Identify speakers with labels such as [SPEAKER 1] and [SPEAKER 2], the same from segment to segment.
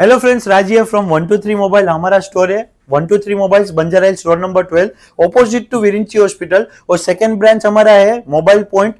[SPEAKER 1] Hello friends है from one two three mobile हमारा store है वन टू थ्री मोबाइल्स बंजाराइल store number twelve opposite to Virinchi hospital और second branch हमारा है mobile point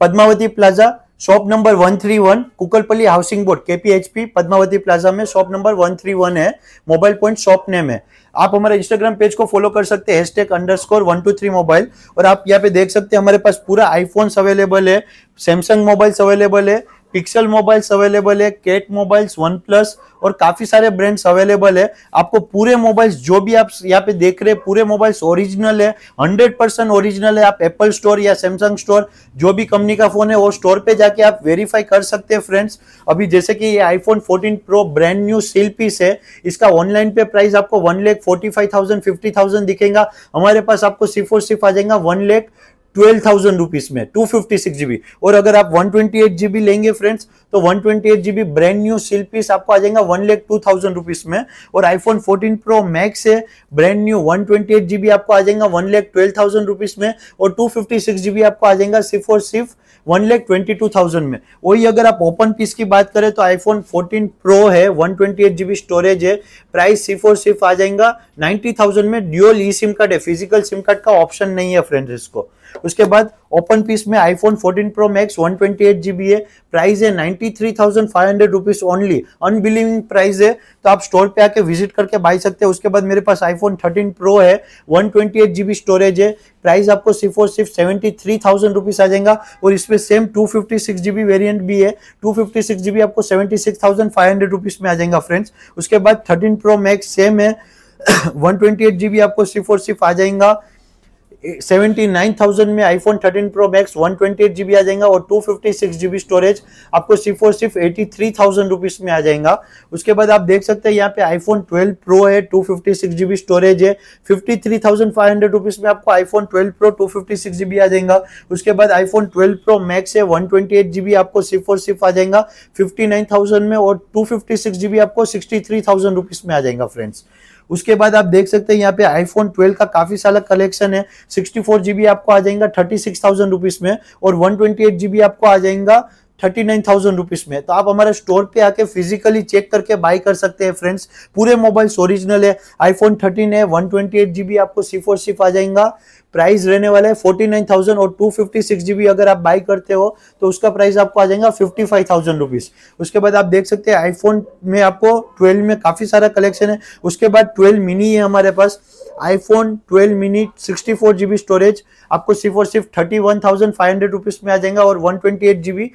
[SPEAKER 1] Padmavathi plaza shop number one three one Kukatpally housing board KPHB Padmavathi plaza में shop number one three one है mobile point shop name है आप हमारे Instagram page को follow कर सकते हैं hashtag underscore one two three mobile और आप यहाँ पे देख सकते हैं हमारे पास पूरा आईफोन्स अवेलेबल है सैमसंग मोबाइल्स अवेलेबल है पिक्सल मोबाइल्स अवेलेबल है केट मोबाइल्स वन प्लस और काफी सारे ब्रांड्स अवेलेबल है आपको पूरे मोबाइल्स जो भी आप यहाँ पे देख रहे हैं पूरे मोबाइल्स ओरिजिनल है हंड्रेड परसेंट ओरिजिनल है आप एप्पल स्टोर या सैमसंग स्टोर जो भी कंपनी का फोन है वो स्टोर पे जाके आप वेरीफाई कर सकते हैं फ्रेंड्स अभी जैसे कि ये iPhone fourteen pro brand new cell piece है इसका ऑनलाइन पे प्राइस आपको one lakh forty five thousand fifty thousand दिखेगा हमारे पास आपको सिर्फ और सिर्फ आ जाएगा one lakh twelve thousand rupees में टू फिफ्टी सिक्स जीबी और अगर आप वन ट्वेंटी एट जीबी लेंगे फ्रेंड्स तो one twenty eight GB brand new seal piece आपको आ जाएगा वन लेख टू थाउजेंड रुपीज में और आईफोन फोर्टीन प्रो मैक्स है brand new one twenty eight GB आपको आ जाएगा one lakh twelve thousand rupees में और टू फिफ्टी सिक्स जीबी आपको आ जाएगा सिर्फ और सिर्फ वन लेख ट्वेंटी टू थाउजेंड में वही अगर आप ओपन पीस की बात करें तो आईफोन फोर्टीन प्रो है one twenty eight GB storage है प्राइस सिर्फ और सिर्फ आ जाएगा नाइन्टी थाउजेंड में ड्यूअल ई सिम कार्ड है फिजिकल सिम कार्ड का ऑप्शन नहीं है फ्रेंड्स इसको उसके बाद ओपन पीस में आईफोन 14 प्रो मैक्स 128 जीबी है प्राइस है 93,500 रुपीस ओनली अनबिलीविंग प्राइस है तो आप स्टोर पे आके विजिट करके बाई सकते हैं उसके बाद मेरे पास आईफोन 13 प्रो है 128 जीबी स्टोरेज है प्राइस आपको सिर्फ और सिर्फ सेवेंटी थ्री थाउजेंड रुपीज आ जाएगा और इसमें same two fifty six GB variant भी है टू फिफ्टी सिक्स जीबी आपको seventy six thousand five hundred rupees में आ जाएगा फ्रेंड्स उसके बाद थर्टीन प्रो मैक्स सेम है वन ट्वेंटी एट जीबी आपको सिर्फ और सिर्फ आ जाएगा सेवेंटी नाइन थाउजेंड में iPhone thirteen pro max one twenty eight आ जाएगा और two fifty six GB storage आपको सिर्फ और सिर्फ एटी थ्री थाउजेंड रुपीज में आ जाएगा उसके बाद आप देख सकते हैं यहाँ पे आईफोन ट्वेल्व प्रो है two fifty six GB storage है fifty three thousand five hundred rupees में आपको iPhone twelve pro two fifty six GB आ जाएगा उसके बाद आईफोन ट्वेल्व प्रो मैक्स है वन ट्वेंटी एट आपको सिर्फ और सिर्फ आ जाएगा फिफ्टी नाइन थाउजेंड में और टू फिफ्टी सिक्स आपको सिक्सटी थ्री थाउजेंड रुपीज में आ जाएगा फ्रेंड्स उसके बाद आप देख सकते हैं यहाँ पे आईफोन 12 का काफी सारा कलेक्शन है सिक्सटी फोर जीबी आपको आ जाएगा थर्टी सिक्स थाउजेंड रुपीज में और वन ट्वेंटी एट जीबी आपको आ जाएगा थर्टी नाइन थाउजेंड रुपीज में तो आप हमारे स्टोर पे आके फिजिकली चेक करके बाई कर सकते हैं फ्रेंड्स पूरे मोबाइल्स ओरिजिनल है आईफोन थर्टीन है वन ट्वेंटी एट जीबी आपको सिर्फ और सिर्फ आ जाएगा प्राइस रहने वाला है फोर्टी नाइन थाउजेंड और टू फिफ्टी सिक्स जीबी अगर आप बाय करते हो तो उसका प्राइस आपको आ जाएगा फिफ्टी फाइव थाउजेंड रुपीज उसके बाद आप देख सकते हैं आईफोन में आपको ट्वेल्व में काफी सारा कलेक्शन है उसके बाद ट्वेल्व मिनी है हमारे पास iPhone twelve mini sixty 64 GB storage आपको सिर्फ और सिर्फ thirty one thousand five hundred rupees में आ जाएगा और one twenty eight GB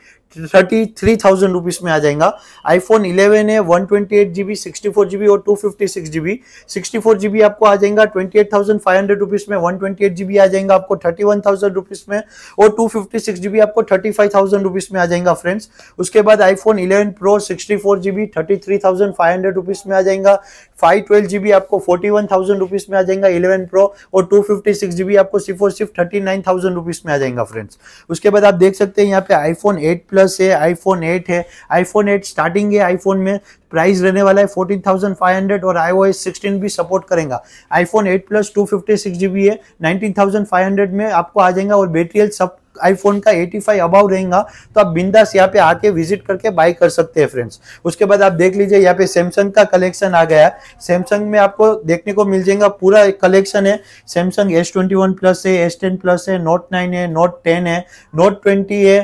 [SPEAKER 1] thirty three thousand rupees में आ जाएगा आईफोन इलेवन है one twenty eight GB sixty four GB और two fifty six GB sixty four GB आपको आ जाएगा twenty eight thousand five hundred rupees में one twenty eight GB GB आ जाएगा आपको थर्टी वन थाउजेंड रुपीज में और टू फिफ्टी सिक्स जीबी आपको थर्टी फाइव थाउजेंड रुपीज में आ जाएगा फ्रेंड्स उसके बाद iPhone eleven pro sixty four GB thirty three thousand five hundred rupees में आ जाएगा फाइव ट्वेल्व जीबी आपको फोर्टी वन थाउजेंड रुपीज में आ जाएगा इलेवन प्रो और टू फिफ्टी सिक्स जीबी आपको सिर्फ और सिर्फ थर्टी नाइन थाउजेंड रुपीज में आ जाएगा फ्रेंड्स उसके बाद आप देख सकते हैं यहाँ पे आईफोन एट प्लस है आईफोन एट है आईफोन एट स्टार्टिंग है आईफोन में प्राइस रहने वाला है 14,500 और आई 16 भी सपोर्ट करेगा आईफोन 8 प्लस टू फिफ्टी है 19,500 में आपको आ जाएगा और बेटरी सब आईफोन का 85 अबाव रहेगा तो आप बिंदास यहाँ पे आके विजिट करके बाय कर सकते हैं फ्रेंड्स उसके बाद आप देख लीजिए यहाँ पे सैमसंग का कलेक्शन आ गया है सैमसंग में आपको देखने को मिल जाएगा पूरा कलेक्शन है सैमसंग एस ट्वेंटी प्लस है एस प्लस है नोट नाइन है नोट टेन है नोट ट्वेंटी है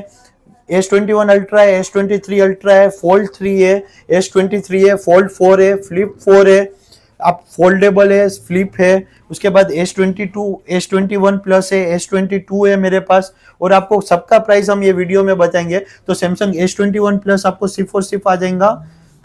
[SPEAKER 1] एस ट्वेंटी वन अल्ट्रा है एस ट्वेंटी थ्री अल्ट्रा है फोल्ड थ्री है एस ट्वेंटी थ्री है फोल्ड फोर है फ्लिप फोर है आप फोल्डेबल है फ्लिप है उसके बाद S twenty two S twenty one plus है एस ट्वेंटी टू है मेरे पास और आपको सबका प्राइस हम ये वीडियो में बताएंगे तो Samsung S twenty one plus आपको सिर्फ और सिर्फ आ जाएगा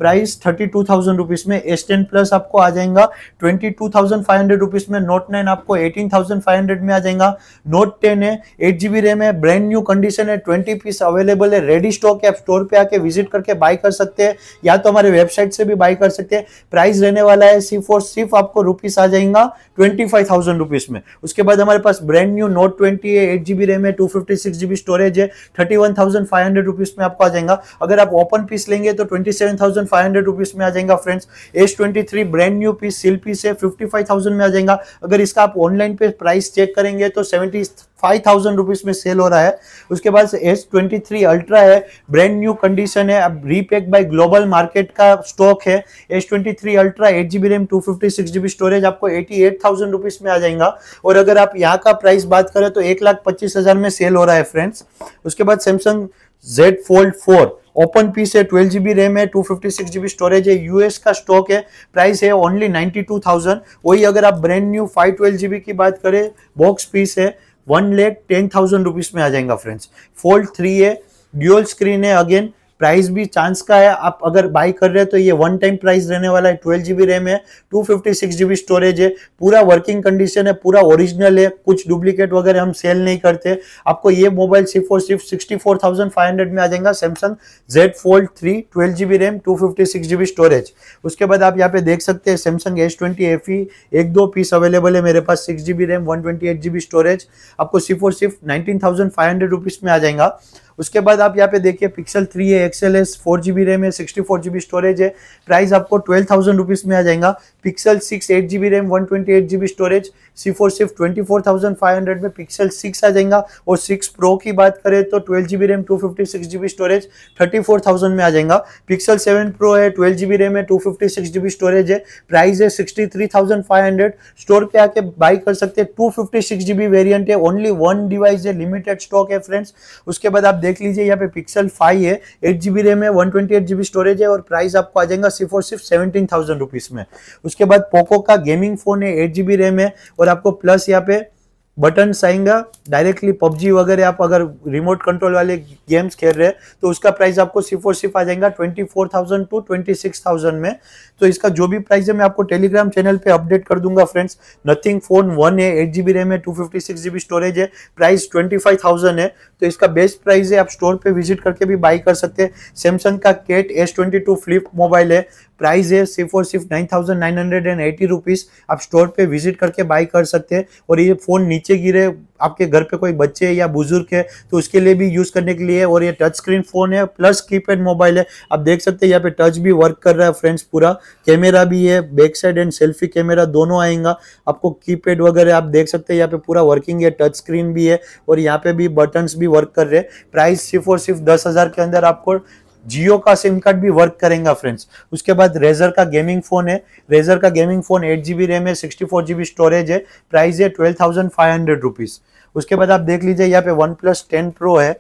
[SPEAKER 1] price thirty two thousand rupees में एस टेन प्लस आपको आ जाएगा twenty two thousand five hundred rupees में नोट नाइन आपको एटीन थाउजेंड फाइव हंड्रेड में आ जाएगा नोट टेन है एट जीबी रैम है ब्रांड न्यू कंडीशन है ट्वेंटी पीस अवेलेबल है रेडी स्टॉक है आप स्टोर पे आके विजिट करके बाय कर सकते हैं या तो हमारे वेबसाइट से भी बाय कर सकते हैं प्राइस रहने वाला है सिर्फ और सिर्फ आपको रुपीस आ जाएगा ट्वेंटी फाइव थाउजेंड रुपीज में उसके बाद हमारे पास ब्रांड न्यू नोट ट्वेंटी है एट जीबी रैम है two fifty six GB storage है thirty one thousand five hundred rupees में आपको आ जाएगा अगर आप ओपन पीस लेंगे तो twenty seven thousand five hundred rupees में आ जाएगा friends S twenty three brand new piece seal piece है फिफ्टी फाइव थाउजेंड में आ जाएगा अगर इसका आप ऑनलाइन पे प्राइस चेक करेंगे तो सेवेंटी फाइव थाउजेंड रुपीज में सेल हो रहा है उसके बाद एस ट्वेंटी थ्री अल्ट्रा है ब्रांड न्यू कंडीशन है अब रीपेक बाय ग्लोबल मार्केट का स्टॉक है S twenty three ultra eight GB RAM two fifty six GB storage आपको एटी एट थाउजेंड रुपीज में आ जाएगा और अगर आप यहाँ का प्राइस बात करें तो एक लाख पच्चीस हजार में सेल हो रहा है फ्रेंड्स उसके बाद Samsung Z fold four open piece है ट्वेल्व जीबी रैम है two fifty six GB storage है यूएस का स्टॉक है प्राइस है ओनली नाइनटी टू थाउजेंड वही अगर आप brand new five twelve GB की बात करें बॉक्स पीस है one lakh ten thousand rupees में आ जाएगा फ्रेंड्स फोल्ड थ्री है ड्यूअल स्क्रीन है अगेन प्राइस भी चांस का है आप अगर बाई कर रहे हैं तो ये वन टाइम प्राइस रहने वाला है ट्वेल्व जीबी रैम है two fifty six GB storage है पूरा वर्किंग कंडीशन है पूरा ओरिजिनल है कुछ डुप्लीकेट वगैरह हम सेल नहीं करते आपको ये मोबाइल सिर्फ और सिर्फ sixty four thousand five hundred में आ जाएगा Samsung Z fold three twelve GB RAM two fifty six GB storage उसके बाद आप यहाँ पे देख सकते हैं Samsung S twenty F E एक दो पीस अवेलेबल है मेरे पास six GB RAM one twenty eight GB storage आपको सिर्फ और सिर्फ nineteen thousand five hundred rupees में आ जाएगा उसके बाद आप यहाँ पे देखिए पिक्सल थ्री है XL S four G B RAM है sixty four G B storage है प्राइस आपको ट्वेल्व थाउजेंड रुपीज़ में आ जाएगा Pixel six eight G B RAM one twenty eight G B storage C four सिर्फ twenty four thousand five hundred में Pixel six आ जाएगा और सिक्स प्रो की बात करें तो twelve G B RAM two fifty six G B storage thirty four thousand में आ जाएगा पिक्सल सेवन प्रो है ट्वेल्व जी बी रैम है two fifty six G B storage है प्राइस है sixty three thousand five hundred store पे आके buy कर सकते हैं two fifty six G B variant है ओनली वन डिवाइस है लिमिटेड स्टॉक है फ्रेंड्स उसके बाद आप देख देख लीजिए यहाँ पे पिक्सल फाइव है एट जीबी रेम है one twenty eight GB storage है और प्राइस आपको आ जाएगा सिर्फ और सिर्फ सेवेंटीन थाउजेंड रुपीज में उसके बाद पोको का गेमिंग फोन है एट जीबी रेम है और आपको प्लस यहाँ पे बटन्स आएंगे डायरेक्टली पबजी वगैरह आप अगर रिमोट कंट्रोल वाले गेम्स खेल रहे हैं तो उसका प्राइस आपको सिर्फ और सिर्फ आ जाएगा twenty four thousand to twenty six thousand में तो इसका जो भी प्राइस है मैं आपको टेलीग्राम चैनल पे अपडेट कर दूंगा फ्रेंड्स नथिंग फोन वन है एट बी रैम है two fifty six B storage है प्राइस ट्वेंटी फाइव थाउजेंड है तो इसका बेस्ट प्राइस है आप स्टोर पर विजिट करके भी बाई कर सकते हैं सैमसंग का केट S twenty two flip mobile है प्राइस है सिर्फ और सिर्फ nine thousand nine hundred and eighty rupees आप स्टोर पे विजिट करके बाई कर सकते हैं और ये फ़ोन नीचे गिरे आपके घर पे कोई बच्चे या बुजुर्ग है तो उसके लिए भी यूज़ करने के लिए और ये टच स्क्रीन फ़ोन है प्लस कीपैड मोबाइल है आप देख सकते हैं यहाँ पे टच भी वर्क कर रहा है फ्रेंड्स पूरा कैमरा भी है back side and selfie camera दोनों आएगा आपको कीपैड वगैरह आप देख सकते हैं यहाँ पे पूरा वर्किंग है टच स्क्रीन भी है और यहाँ पे भी बटन्स भी वर्क कर रहे हैं प्राइस सिर्फ और सिर्फ दस के अंदर आपको जियो का सिम कार्ड भी वर्क करेगा फ्रेंड्स उसके बाद रेजर का गेमिंग फोन है रेजर का gaming phone eight GB RAM है सिक्सटी फोर जीबी स्टोरेज है प्राइस है twelve thousand five hundred rupees उसके बाद आप देख लीजिए यहाँ पे वन प्लस टेन प्रो है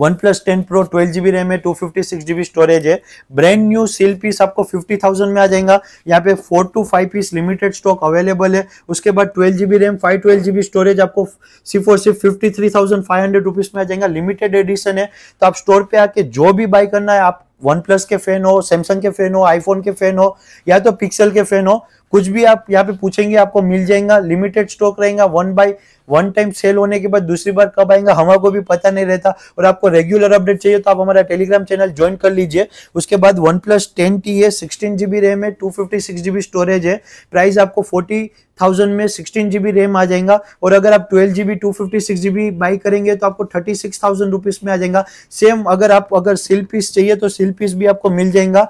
[SPEAKER 1] OnePlus ten pro twelve GB RAM है two fifty six GB storage है ब्रांड न्यू सेल पीस आपको फिफ्टी थाउजेंड में आ जाएगा यहाँ पे four two five piece limited stock available है उसके बाद twelve GB RAM five twelve GB storage आपको सिर्फ और सिर्फ fifty three thousand five hundred rupees में आ जाएगा लिमिटेड एडिशन है तो आप स्टोर पे आके जो भी बाय करना है आप वन प्लस के फैन हो सैमसंग के फैन हो आईफोन के फैन हो या तो पिक्सल के फैन हो कुछ भी आप यहाँ पे पूछेंगे आपको मिल जाएगा लिमिटेड स्टॉक रहेगा one by one time sale होने के बाद दूसरी बार कब आएगा हमारे को भी पता नहीं रहता और आपको रेगुलर अपडेट चाहिए तो आप हमारा टेलीग्राम चैनल ज्वाइन कर लीजिए उसके बाद वन प्लस टेन टी है सिक्सटीन जीबी रैम है two fifty six GB storage है प्राइस आपको फोर्टी थाउजेंड में सिक्सटीन जीबी रैम आ जाएगा और अगर आप twelve GB two fifty six GB buy करेंगे तो आपको थर्टी सिक्स थाउजेंड रुपीज में आ जाएगा सेम अगर आप अगर सिल पीस चाहिए तो सिल पीस भी आपको मिल जाएगा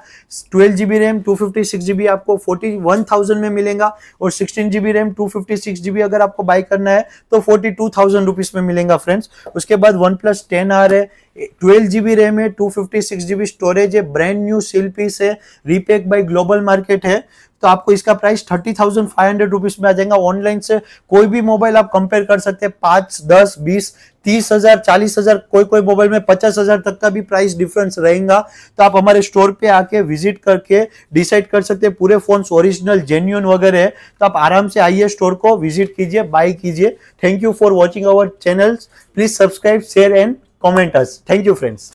[SPEAKER 1] twelve GB RAM two fifty six GB आपको फोर्टी वन थाउजेंड में मिलेगा और sixteen GB RAM two fifty six GB अगर आपको बाई करना है तो फोर्टी टू थाउजेंड रुपीज में मिलेगा फ्रेंड्स उसके बाद वन प्लस टेन आ रहे ट्वेल्व जीबी रैम है two fifty six GB storage है ब्रांड न्यू सील पीस है रीपेक बाई ग्लोबल मार्केट है तो आपको इसका price thirty thousand five hundred rupees में आ जाएगा ऑनलाइन से कोई भी मोबाइल आप कंपेयर कर सकते हैं पांच दस बीस तीस हजार चालीस हजार कोई कोई मोबाइल में पचास हजार तक का भी प्राइस डिफरेंस रहेगा तो आप हमारे स्टोर पे आके विजिट करके डिसाइड कर सकते हैं पूरे फोन ओरिजिनल जेन्यून वगैरह है तो आप आराम से आइए स्टोर को विजिट कीजिए बाय कीजिए thank you for watching our channel please subscribe share and comment us. Thank you friends.